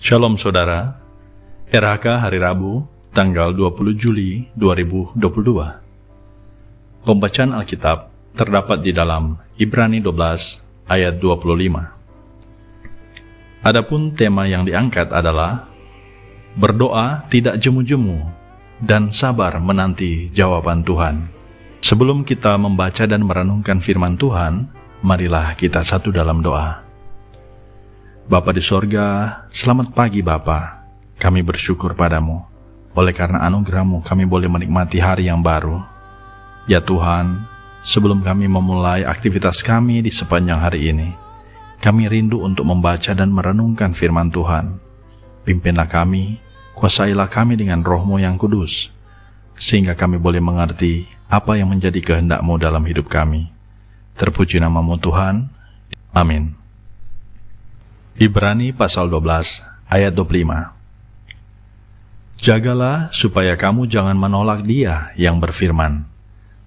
Shalom Saudara, RHK hari Rabu, tanggal 20 Juli 2022. Pembacaan Alkitab terdapat di dalam Ibrani 12 ayat 25. Adapun tema yang diangkat adalah berdoa tidak jemu-jemu dan sabar menanti jawaban Tuhan. Sebelum kita membaca dan merenungkan firman Tuhan, marilah kita satu dalam doa. Bapa di sorga, selamat pagi Bapa. Kami bersyukur padamu. Oleh karena anugerahmu kami boleh menikmati hari yang baru. Ya Tuhan, sebelum kami memulai aktivitas kami di sepanjang hari ini, kami rindu untuk membaca dan merenungkan firman Tuhan. Pimpinlah kami, kuasailah kami dengan rohmu yang kudus, sehingga kami boleh mengerti apa yang menjadi kehendakmu dalam hidup kami. Terpuji namamu Tuhan. Amin. Ibrani pasal 12 ayat 25 Jagalah supaya kamu jangan menolak dia yang berfirman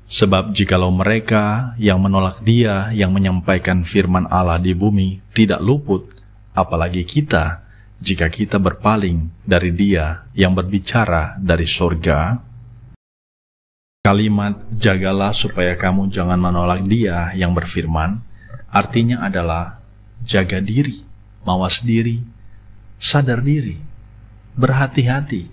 Sebab jikalau mereka yang menolak dia yang menyampaikan firman Allah di bumi tidak luput apalagi kita jika kita berpaling dari dia yang berbicara dari surga Kalimat jagalah supaya kamu jangan menolak dia yang berfirman artinya adalah jaga diri mawas diri, sadar diri, berhati-hati,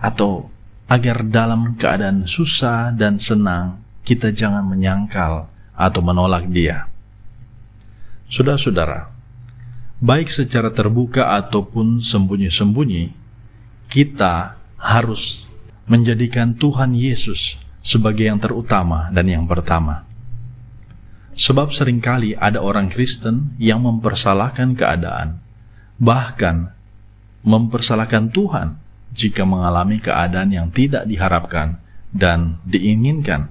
atau agar dalam keadaan susah dan senang kita jangan menyangkal atau menolak dia. Sudah, saudara baik secara terbuka ataupun sembunyi-sembunyi, kita harus menjadikan Tuhan Yesus sebagai yang terutama dan yang pertama. Sebab seringkali ada orang Kristen yang mempersalahkan keadaan, bahkan mempersalahkan Tuhan jika mengalami keadaan yang tidak diharapkan dan diinginkan.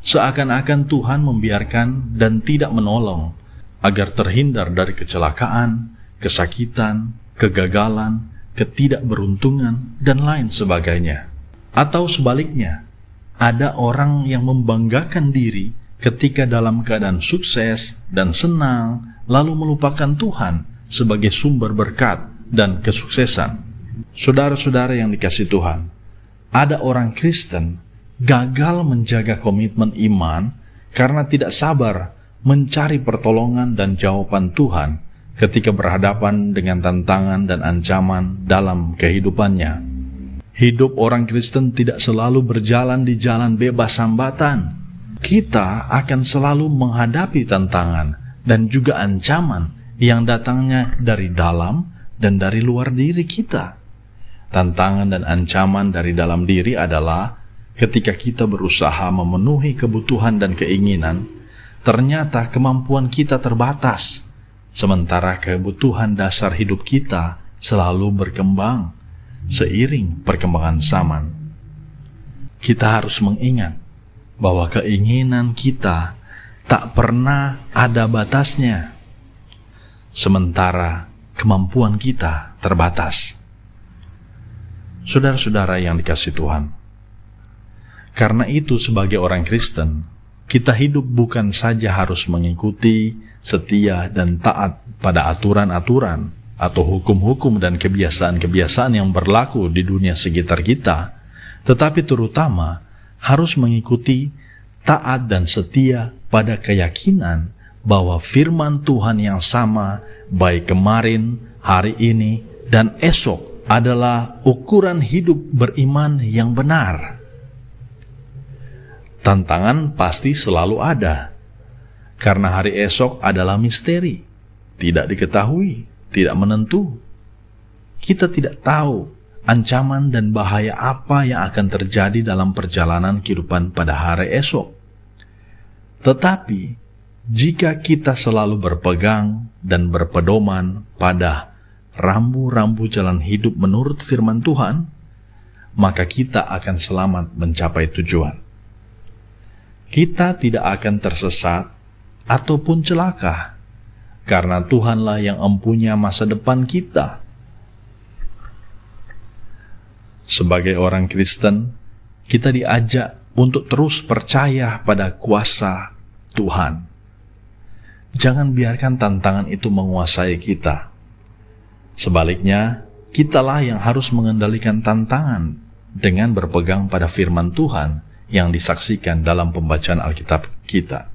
Seakan-akan Tuhan membiarkan dan tidak menolong agar terhindar dari kecelakaan, kesakitan, kegagalan, ketidakberuntungan, dan lain sebagainya. Atau sebaliknya, ada orang yang membanggakan diri ketika dalam keadaan sukses dan senang, lalu melupakan Tuhan sebagai sumber berkat dan kesuksesan. Saudara-saudara yang dikasih Tuhan, ada orang Kristen gagal menjaga komitmen iman karena tidak sabar mencari pertolongan dan jawaban Tuhan ketika berhadapan dengan tantangan dan ancaman dalam kehidupannya. Hidup orang Kristen tidak selalu berjalan di jalan bebas hambatan, kita akan selalu menghadapi tantangan dan juga ancaman yang datangnya dari dalam dan dari luar diri kita. Tantangan dan ancaman dari dalam diri adalah ketika kita berusaha memenuhi kebutuhan dan keinginan, ternyata kemampuan kita terbatas, sementara kebutuhan dasar hidup kita selalu berkembang seiring perkembangan zaman. Kita harus mengingat bahwa keinginan kita tak pernah ada batasnya, sementara kemampuan kita terbatas. Saudara-saudara yang dikasih Tuhan, karena itu, sebagai orang Kristen, kita hidup bukan saja harus mengikuti, setia, dan taat pada aturan-aturan atau hukum-hukum dan kebiasaan-kebiasaan yang berlaku di dunia sekitar kita, tetapi terutama harus mengikuti taat dan setia pada keyakinan bahwa firman Tuhan yang sama baik kemarin, hari ini, dan esok adalah ukuran hidup beriman yang benar. Tantangan pasti selalu ada, karena hari esok adalah misteri, tidak diketahui, tidak menentu. Kita tidak tahu ancaman dan bahaya apa yang akan terjadi dalam perjalanan kehidupan pada hari esok. Tetapi, jika kita selalu berpegang dan berpedoman pada rambu-rambu jalan hidup menurut firman Tuhan, maka kita akan selamat mencapai tujuan. Kita tidak akan tersesat ataupun celaka, karena Tuhanlah yang empunya masa depan kita sebagai orang Kristen, kita diajak untuk terus percaya pada kuasa Tuhan. Jangan biarkan tantangan itu menguasai kita. Sebaliknya, kitalah yang harus mengendalikan tantangan dengan berpegang pada firman Tuhan yang disaksikan dalam pembacaan Alkitab kita.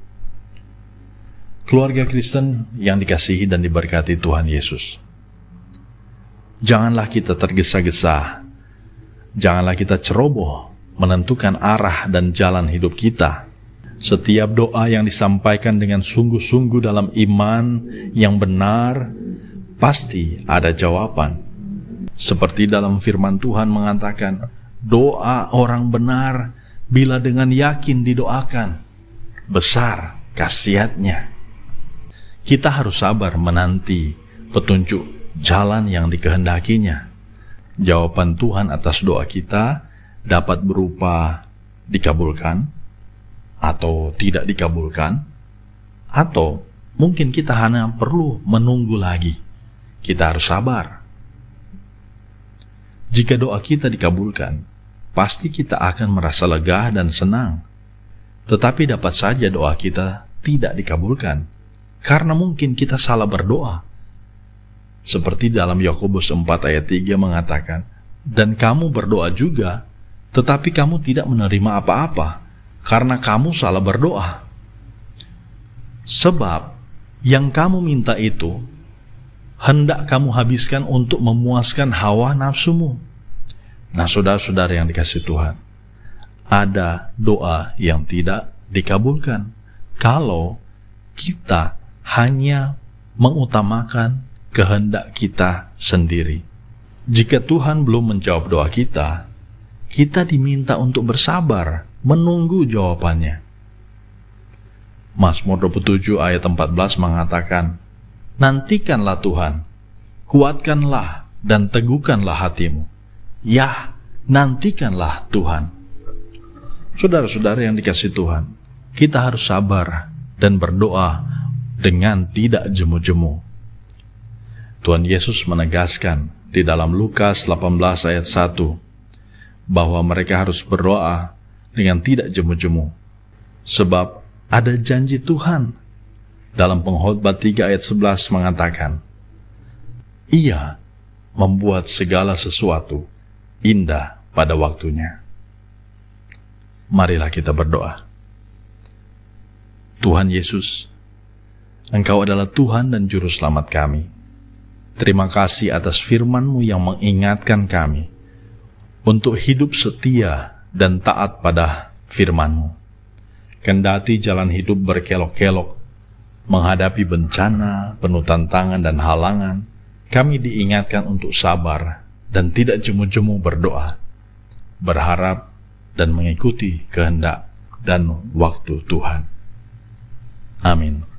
Keluarga Kristen yang dikasihi dan diberkati Tuhan Yesus. Janganlah kita tergesa-gesa Janganlah kita ceroboh menentukan arah dan jalan hidup kita. Setiap doa yang disampaikan dengan sungguh-sungguh dalam iman yang benar, pasti ada jawaban. Seperti dalam firman Tuhan mengatakan, doa orang benar bila dengan yakin didoakan, besar kasihatnya. Kita harus sabar menanti petunjuk jalan yang dikehendakinya jawaban Tuhan atas doa kita dapat berupa dikabulkan atau tidak dikabulkan, atau mungkin kita hanya perlu menunggu lagi. Kita harus sabar. Jika doa kita dikabulkan, pasti kita akan merasa lega dan senang. Tetapi dapat saja doa kita tidak dikabulkan, karena mungkin kita salah berdoa seperti dalam Yakobus 4 ayat 3 mengatakan, "Dan kamu berdoa juga, tetapi kamu tidak menerima apa-apa karena kamu salah berdoa." Sebab yang kamu minta itu hendak kamu habiskan untuk memuaskan hawa nafsumu. Nah, saudara-saudara yang dikasih Tuhan, ada doa yang tidak dikabulkan kalau kita hanya mengutamakan kehendak kita sendiri. Jika Tuhan belum menjawab doa kita, kita diminta untuk bersabar menunggu jawabannya. Mazmur 27 ayat 14 mengatakan, Nantikanlah Tuhan, kuatkanlah dan teguhkanlah hatimu. Ya, nantikanlah Tuhan. Saudara-saudara yang dikasih Tuhan, kita harus sabar dan berdoa dengan tidak jemu-jemu Tuhan Yesus menegaskan di dalam Lukas 18 ayat 1 bahwa mereka harus berdoa dengan tidak jemu-jemu. Sebab ada janji Tuhan dalam pengkhotbah 3 ayat 11 mengatakan, Ia membuat segala sesuatu indah pada waktunya. Marilah kita berdoa. Tuhan Yesus, Engkau adalah Tuhan dan Juru Selamat kami Terima kasih atas firman-Mu yang mengingatkan kami untuk hidup setia dan taat pada firman-Mu. Kendati jalan hidup berkelok-kelok, menghadapi bencana, penuh tantangan dan halangan, kami diingatkan untuk sabar dan tidak jemu-jemu berdoa, berharap dan mengikuti kehendak dan waktu Tuhan. Amin.